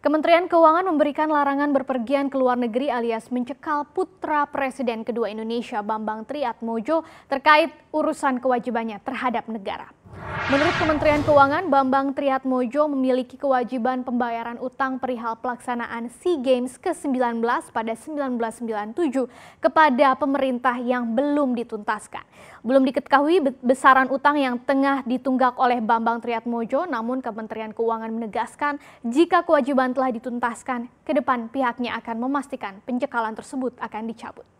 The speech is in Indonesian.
Kementerian Keuangan memberikan larangan berpergian ke luar negeri alias mencekal putra Presiden kedua Indonesia Bambang Triatmojo terkait urusan kewajibannya terhadap negara. Menurut Kementerian Keuangan, Bambang Triatmojo memiliki kewajiban pembayaran utang perihal pelaksanaan SEA Games ke-19 pada 1997 kepada pemerintah yang belum dituntaskan. Belum diketahui besaran utang yang tengah ditunggak oleh Bambang Triatmojo, namun Kementerian Keuangan menegaskan jika kewajiban telah dituntaskan, ke depan pihaknya akan memastikan pencekalan tersebut akan dicabut.